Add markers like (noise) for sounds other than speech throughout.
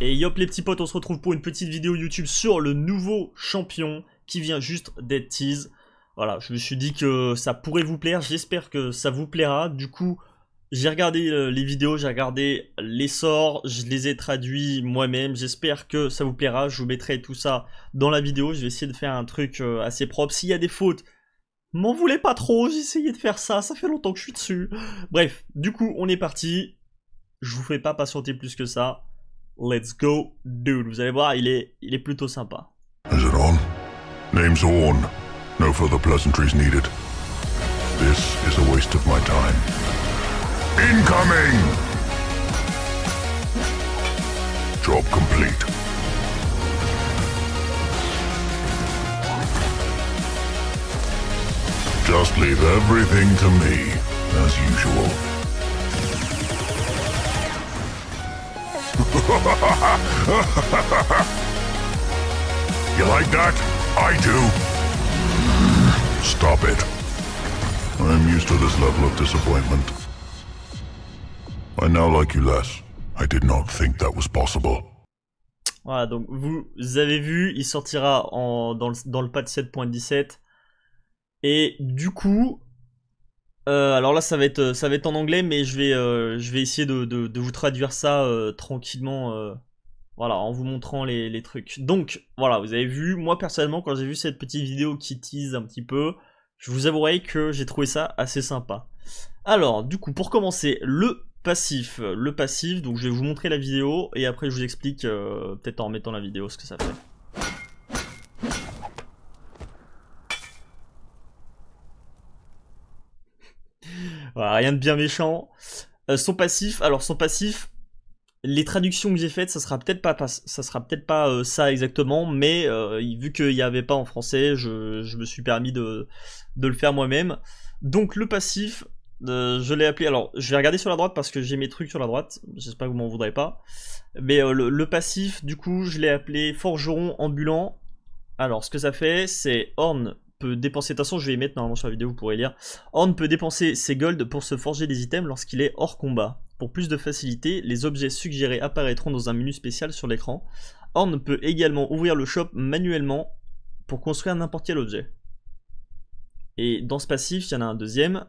Et yop les petits potes, on se retrouve pour une petite vidéo YouTube sur le nouveau champion qui vient juste d'être tease. Voilà, je me suis dit que ça pourrait vous plaire, j'espère que ça vous plaira. Du coup, j'ai regardé euh, les vidéos, j'ai regardé les sorts, je les ai traduits moi-même. J'espère que ça vous plaira, je vous mettrai tout ça dans la vidéo. Je vais essayer de faire un truc euh, assez propre. S'il y a des fautes, m'en voulez pas trop, j'ai essayé de faire ça, ça fait longtemps que je suis dessus. Bref, du coup, on est parti. Je vous fais pas patienter plus que ça. Let's go, dude. Vous allez voir, il est, il est plutôt sympa. Is it on? Name's Orn. No further pleasantries needed. This is a waste of my time. Incoming! Job complete. Just leave everything to me, as usual. (laughs) you like that? I do. Stop it. I'm used to this level of disappointment. I now like you less. I did not think that was possible. Voilà, donc vous avez vu, il sortira en, dans, le, dans le patch 7.17. Et du coup, euh, alors là, ça va être, euh, ça va être en anglais, mais je vais, euh, je vais essayer de, vous traduire ça tranquillement, voilà, en vous montrant les, les, trucs. Donc, voilà, vous avez vu, moi personnellement, quand j'ai vu cette petite vidéo qui tease un petit peu, je vous avouerai que j'ai trouvé ça assez sympa. Alors, du coup, pour commencer, le passif. Le passif, donc je vais vous montrer la vidéo, et après je vous explique, peut-être en remettant la vidéo, ce que ça fait. rien de bien méchant. Euh, son passif, alors son passif, les traductions que j'ai faites, ça sera peut-être pas, ça sera peut-être pas euh, ça exactement, mais euh, vu qu'il n'y avait pas en français, je, me suis permis de, le faire moi-même. Donc le passif, je l'ai appelé. Alors, je vais regarder sur la droite parce que j'ai mes trucs sur la droite. J'espère que vous m'en voudrez pas. Mais le, passif, du coup, je l'ai appelé forgeron ambulant. Alors, ce que ça fait, c'est horn peut dépenser, de toute façon je vais mettre normalement sur la vidéo, vous pourrez lire. Horn peut dépenser ses golds pour se forger des items lorsqu'il est hors combat. Pour plus de facilité, les objets suggérés apparaîtront dans un menu spécial sur l'écran. Horn peut également ouvrir le shop manuellement pour construire n'importe quel objet. Et dans ce passif, il y en a un deuxième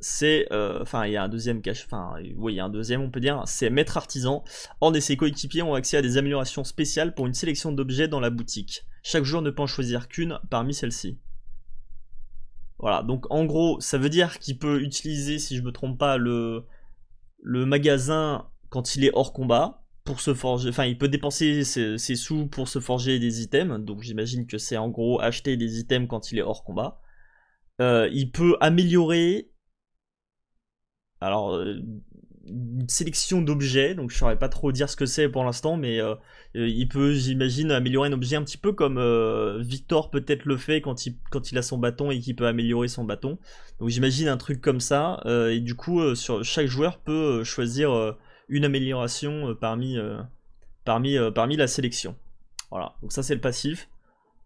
c'est, euh, enfin, il y a un deuxième cache, enfin, oui, il y a un deuxième, on peut dire, c'est maître artisan. En et ses coéquipiers ont accès à des améliorations spéciales pour une sélection d'objets dans la boutique. Chaque joueur ne peut en choisir qu'une parmi celles-ci. Voilà, donc en gros, ça veut dire qu'il peut utiliser, si je me trompe pas, le, le magasin quand il est hors combat pour se forger, enfin, il peut dépenser ses, sous pour se forger des items. Donc j'imagine que c'est en gros acheter des items quand il est hors combat. Euh, il peut améliorer alors, euh, une sélection d'objets, donc je saurais pas trop dire ce que c'est pour l'instant, mais euh, euh, il peut, j'imagine, améliorer un objet un petit peu comme Victor peut-être le fait quand il, quand il a son bâton et qu'il peut améliorer son bâton. Donc j'imagine un truc comme ça, et du coup, sur, chaque joueur peut choisir une amélioration parmi, parmi, parmi la sélection. Voilà, donc ça c'est le passif.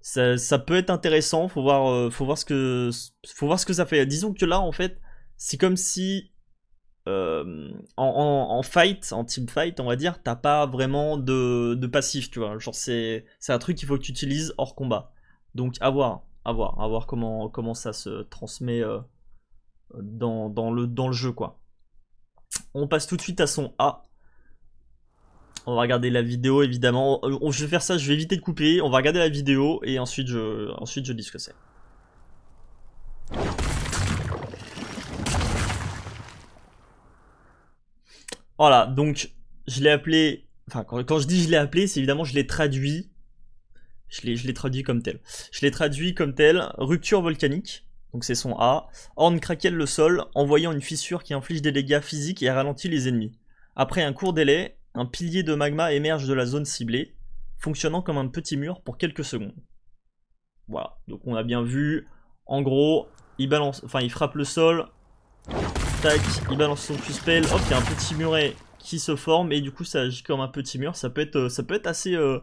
Ça, peut être intéressant, faut voir, faut, voir ce que, faut voir ce que ça fait. Disons que là, en fait, c'est comme si euh, en, fight, en team fight, on va dire, t'as pas vraiment de, passif, tu vois. Genre, c'est, un truc qu'il faut que tu utilises hors combat. Donc, à voir, à voir, à voir comment, ça se transmet euh, dans, le, jeu, quoi. On passe tout de suite à son A. On va regarder la vidéo, évidemment. Euh, je vais faire ça, je vais éviter de couper. On va regarder la vidéo et ensuite je, ensuite je dis ce que c'est. Voilà, donc je l'ai appelé, enfin quand, je dis je l'ai appelé, c'est évidemment je l'ai traduit, je l'ai, je traduit comme tel. Je l'ai traduit comme tel, rupture volcanique, donc c'est son A, Horn craquelle le sol, envoyant une fissure qui inflige des dégâts physiques et ralentit les ennemis. Après un court délai, un pilier de magma émerge de la zone ciblée, fonctionnant comme un petit mur pour quelques secondes. Voilà, donc on a bien vu, en gros, il balance, enfin il frappe le sol, Tac, il balance son Q-Spell. Hop, il y a un petit muret qui se forme. Et du coup, ça agit comme un petit mur. Ça peut être, euh, ça peut être assez, euh,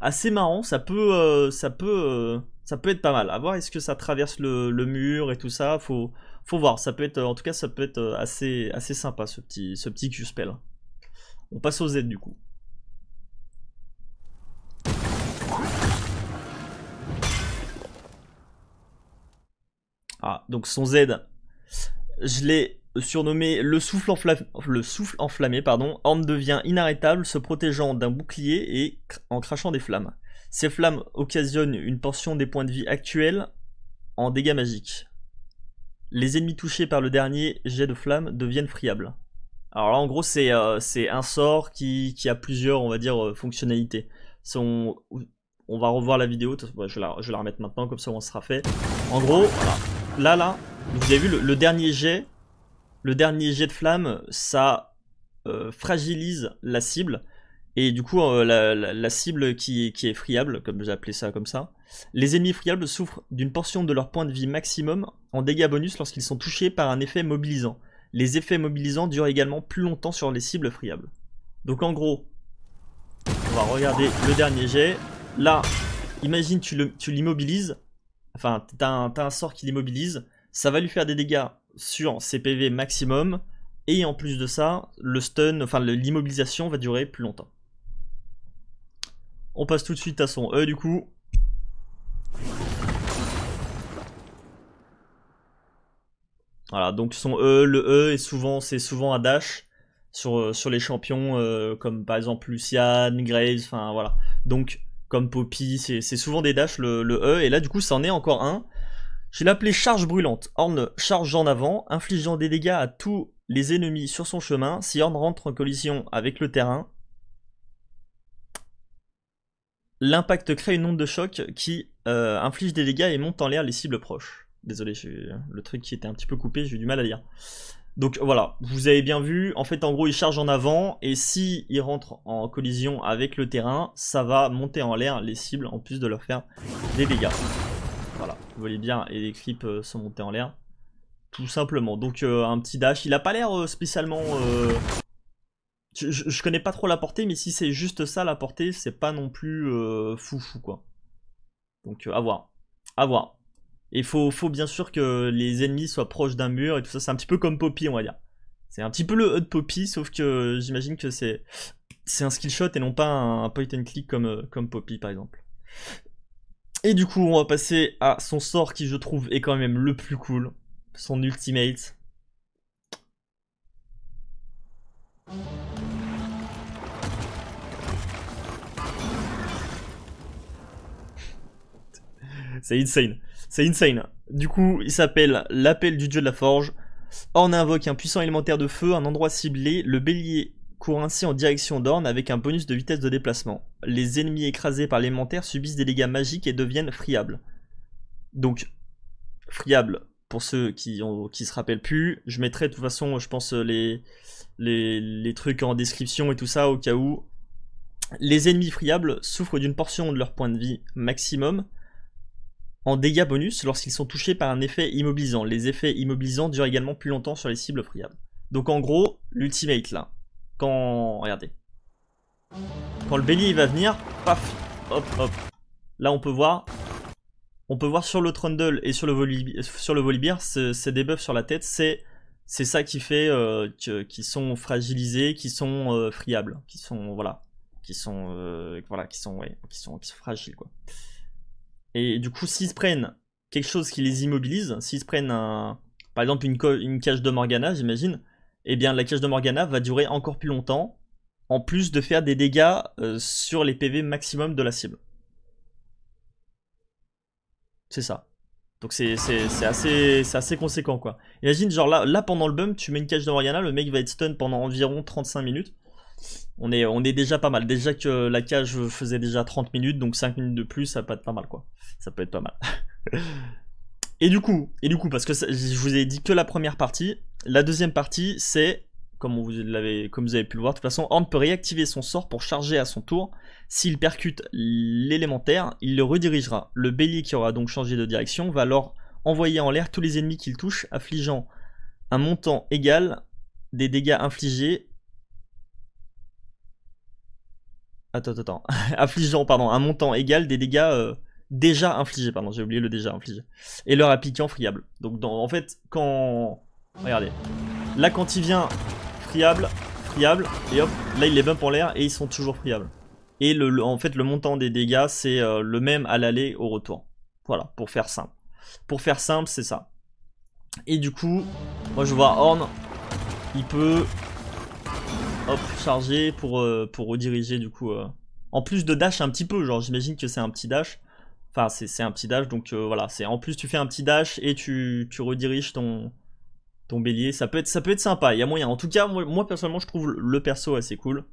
assez marrant. Ça peut, euh, ça, peut, ça peut être pas mal. À voir, est-ce que ça traverse le, mur et tout ça faut, faut voir. Ça peut être, en tout cas, ça peut être assez, assez sympa, ce petit, ce petit Q-Spell. On passe au Z du coup. Ah, donc son Z, je l'ai Surnommé le souffle, enflammé, le souffle enflammé pardon, devient inarrêtable, se protégeant d'un bouclier et en crachant des flammes. Ces flammes occasionnent une portion des points de vie actuels en dégâts magiques. Les ennemis touchés par le dernier jet de flammes deviennent friables. Alors là, en gros, c'est euh, un sort qui, a plusieurs, on va dire, euh, fonctionnalités. On, va revoir la vidéo, je la, je maintenant, comme ça on sera fait. En gros, là, là, vous avez vu, le dernier jet, le dernier jet de flamme, ça euh, fragilise la cible. Et du coup, euh, la, cible qui, est friable, comme j'ai appelé ça comme ça, les ennemis friables souffrent d'une portion de leur point de vie maximum en dégâts bonus lorsqu'ils sont touchés par un effet mobilisant. Les effets mobilisants durent également plus longtemps sur les cibles friables. Donc en gros, on va regarder le dernier jet. Là, imagine tu l'immobilises, enfin t'as as un sort qui l'immobilise, ça va lui faire des dégâts sur CPV maximum, et en plus de ça, le stun, enfin l'immobilisation va durer plus longtemps. On passe tout de suite à son E du coup. Voilà, donc son E, le E est souvent, c'est souvent un dash sur, euh, les champions euh, comme par exemple Lucian, Graves, enfin voilà. Donc comme Poppy, c'est souvent des dashs le, le, E, et là du coup ça en est encore un, je l'ai charge brûlante. Horn charge en avant, infligeant des dégâts à tous les ennemis sur son chemin. Si Horn rentre en collision avec le terrain, l'impact crée une onde de choc qui euh, inflige des dégâts et monte en l'air les cibles proches. Désolé, le truc qui était un petit peu coupé, j'ai eu du mal à lire. Donc voilà, vous avez bien vu, en fait en gros il charge en avant et si il rentre en collision avec le terrain, ça va monter en l'air les cibles en plus de leur faire des dégâts les bien et les clips euh, sont montés en l'air. Tout simplement. Donc euh, un petit dash. Il a pas l'air euh, spécialement... Je, connais pas trop la portée, mais si c'est juste ça la portée, c'est pas non plus fou fou quoi. Donc à voir. À voir. il faut, faut bien sûr que les ennemis soient proches d'un mur et tout ça. C'est un petit peu comme Poppy, on va dire. C'est un petit peu le HUD Poppy, sauf que j'imagine que c'est c'est un skill shot et non pas un, point and click comme, comme Poppy par exemple. Et du coup, on va passer à son sort qui, je trouve, est quand même le plus cool. Son ultimate. (laughs) C'est insane. C'est insane. Du coup, il s'appelle l'appel du dieu de la forge. On invoque un puissant élémentaire de feu, un endroit ciblé. Le bélier court ainsi en direction d'Orne avec un bonus de vitesse de déplacement. Les ennemis écrasés par l'élémentaire subissent des dégâts magiques et deviennent friables. Donc, friables, pour ceux qui, ont, se rappellent plus, je mettrai de toute façon, je pense, les, les trucs en description et tout ça au cas où. Les ennemis friables souffrent d'une portion de leur point de vie maximum en dégâts bonus lorsqu'ils sont touchés par un effet immobilisant. Les effets immobilisants durent également plus longtemps sur les cibles friables. Donc en gros, l'ultimate là, quand... Regardez. Quand le bélier va venir, paf, hop, hop. Là, on peut voir... On peut voir sur le Trundle et sur le, sur le Volibear, ces debuffs sur la tête, c'est c'est ça qui fait euh, qu'ils sont fragilisés, qu'ils sont euh, friables, qu'ils sont voilà, qui sont euh, voilà, qui sont qui sont, fragiles quoi. Et du coup, s'ils prennent quelque chose qui les immobilise, s'ils prennent un, par exemple une cage de Morgana, j'imagine, eh bien la cage de Morgana va durer encore plus longtemps, en plus de faire des dégâts euh, sur les PV maximum de la cible. C'est ça. Donc c'est assez, assez conséquent quoi. Imagine genre là, là pendant le bump, tu mets une cage de Morgana, le mec va être stun pendant environ 35 minutes. On est, on est déjà pas mal. Déjà que la cage faisait déjà 30 minutes, donc 5 minutes de plus, ça peut être pas mal quoi. Ça peut être pas mal. (laughs) Et du coup, et du coup parce que je vous ai dit que la première partie, la deuxième partie, c'est, comme vous, l'avez, comme vous avez pu le voir, de toute façon, Horn peut réactiver son sort pour charger à son tour. S'il percute l'élémentaire, il le redirigera. Le bélier qui aura donc changé de direction va alors envoyer en l'air tous les ennemis qu'il touche, affligeant un montant égal des dégâts infligés. Attends, attends, attends. (laughs) affligeant, pardon, un montant égal des dégâts euh, déjà infligé, pardon, j'ai oublié le déjà infligé, et leur appliquant friable. Donc en fait, quand... Regardez. Là, quand il vient friable, friable, et hop, là, il les bump en l'air et ils sont toujours friables. Et le, en fait, le montant des dégâts, c'est euh, le même à l'aller au retour. Voilà, pour faire simple. Pour faire simple, c'est ça. Et du coup, moi je vois Horn, il peut hop, charger pour, euh, pour rediriger du coup. Euh, en plus de dash un petit peu, genre j'imagine que c'est un petit dash. Enfin, c'est un petit dash, donc euh, voilà. C'est En plus, tu fais un petit dash et tu, tu rediriges ton, ton bélier. Ça peut, être, ça peut être sympa, il y a moyen. En tout cas, moi, personnellement, je trouve le perso assez cool.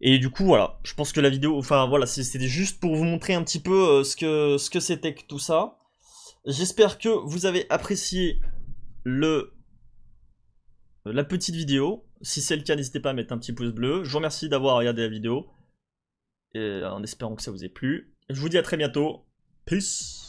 Et du coup, voilà. Je pense que la vidéo, enfin voilà, c'était juste pour vous montrer un petit peu euh, ce que ce que c'était que tout ça. J'espère que vous avez apprécié le la petite vidéo. Si c'est le cas, n'hésitez pas à mettre un petit pouce bleu. Je vous remercie d'avoir regardé la vidéo. Et euh, en espérant que ça vous ait plu. Je vous dis à très bientôt. Peace